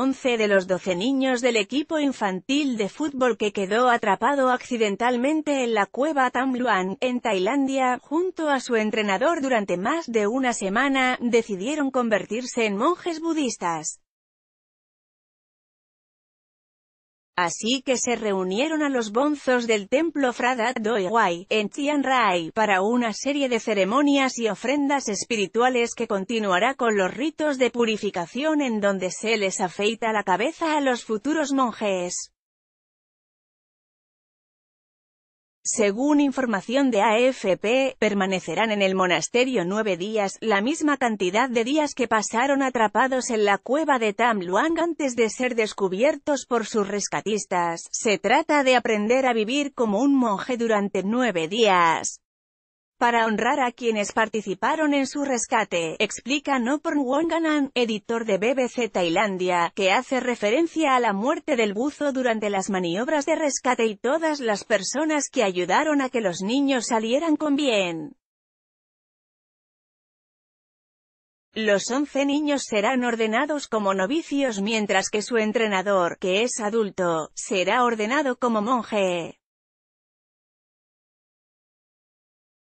11 de los 12 niños del equipo infantil de fútbol que quedó atrapado accidentalmente en la cueva Luang, en Tailandia, junto a su entrenador durante más de una semana, decidieron convertirse en monjes budistas. Así que se reunieron a los bonzos del templo Doi Wai, en Chiang Rai, para una serie de ceremonias y ofrendas espirituales que continuará con los ritos de purificación en donde se les afeita la cabeza a los futuros monjes. Según información de AFP, permanecerán en el monasterio nueve días, la misma cantidad de días que pasaron atrapados en la cueva de Tam Luang antes de ser descubiertos por sus rescatistas. Se trata de aprender a vivir como un monje durante nueve días para honrar a quienes participaron en su rescate, explica Noporn Wonganan, editor de BBC Tailandia, que hace referencia a la muerte del buzo durante las maniobras de rescate y todas las personas que ayudaron a que los niños salieran con bien. Los 11 niños serán ordenados como novicios mientras que su entrenador, que es adulto, será ordenado como monje.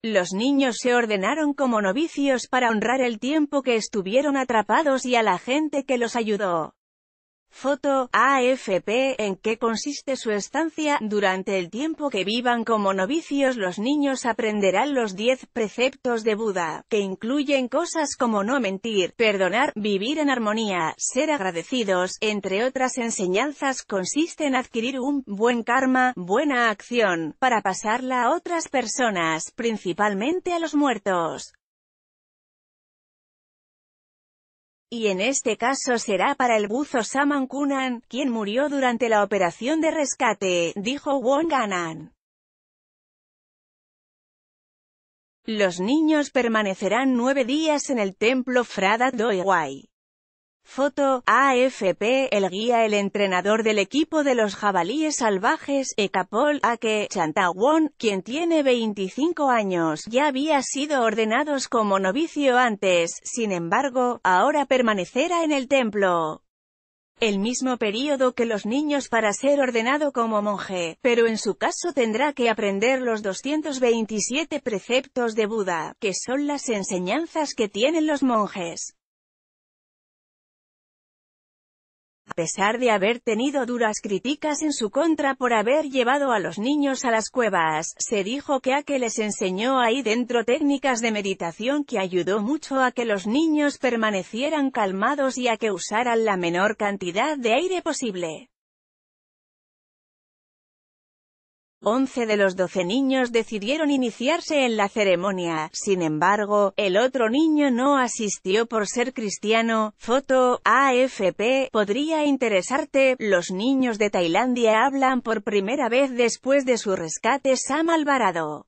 Los niños se ordenaron como novicios para honrar el tiempo que estuvieron atrapados y a la gente que los ayudó. Foto, AFP, en qué consiste su estancia, durante el tiempo que vivan como novicios los niños aprenderán los 10 preceptos de Buda, que incluyen cosas como no mentir, perdonar, vivir en armonía, ser agradecidos, entre otras enseñanzas consiste en adquirir un buen karma, buena acción, para pasarla a otras personas, principalmente a los muertos. y en este caso será para el buzo Saman Kunan, quien murió durante la operación de rescate, dijo Wong Ganan. Los niños permanecerán nueve días en el templo Frada Doiwai. Foto, AFP, el guía el entrenador del equipo de los jabalíes salvajes, Ecapol que Chantawon, quien tiene 25 años, ya había sido ordenados como novicio antes, sin embargo, ahora permanecerá en el templo el mismo periodo que los niños para ser ordenado como monje, pero en su caso tendrá que aprender los 227 preceptos de Buda, que son las enseñanzas que tienen los monjes. a pesar de haber tenido duras críticas en su contra por haber llevado a los niños a las cuevas, se dijo que a que les enseñó ahí dentro técnicas de meditación que ayudó mucho a que los niños permanecieran calmados y a que usaran la menor cantidad de aire posible. 11 de los 12 niños decidieron iniciarse en la ceremonia, sin embargo, el otro niño no asistió por ser cristiano. Foto, AFP, podría interesarte, los niños de Tailandia hablan por primera vez después de su rescate Sam Alvarado.